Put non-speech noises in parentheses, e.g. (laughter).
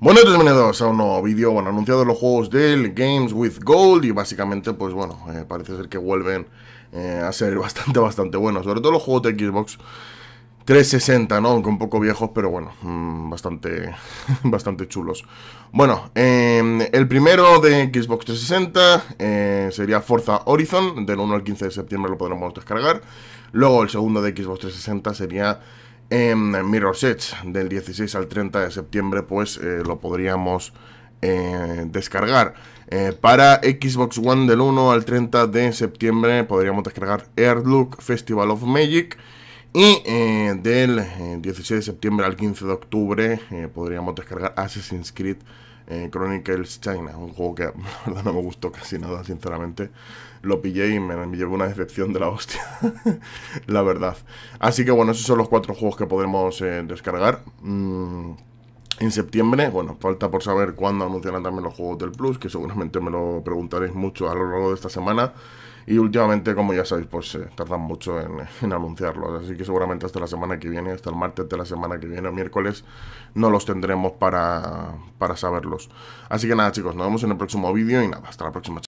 Bueno, entonces bienvenidos a un nuevo vídeo, bueno, anunciado los juegos del Games with Gold y básicamente, pues bueno, eh, parece ser que vuelven eh, a ser (laughs) bastante, bastante buenos, sobre todo los juegos de Xbox 360, ¿no? Aunque un poco viejos, pero bueno, mm, bastante, (laughs) bastante chulos. Bueno, em, el primero de Xbox 360 eh, sería Forza Horizon, del 1 al 15 de septiembre lo podremos descargar. Luego el segundo de Xbox 360 sería en Mirror Sets, del 16 al 30 de septiembre, pues eh, lo podríamos eh, descargar. Eh, para Xbox One del 1 al 30 de septiembre podríamos descargar Airlook Festival of Magic. Y eh, del 16 eh, de septiembre al 15 de octubre eh, podríamos descargar Assassin's Creed Chronicles China, un juego que (laughs) la verdad no me gustó casi nada, sinceramente. Lo pillé y me, llevó una decepción de la hostia, (laughs) la verdad. Así que bueno, esos son los cuatro juegos que podemos descargar. Mm, en septiembre, bueno, falta por saber cuándo anunciarán también los juegos del Plus, que seguramente me lo preguntaréis mucho a lo largo de esta semana. Y últimamente, como ya sabéis, pues tardan mucho en, (laughs) anunciarlos. Así que seguramente hasta la semana que viene, hasta el martes de la semana que viene o miércoles, no los tendremos para, para saberlos. Así que nada, chicos, nos vemos en el próximo vídeo y nada, hasta la próxima.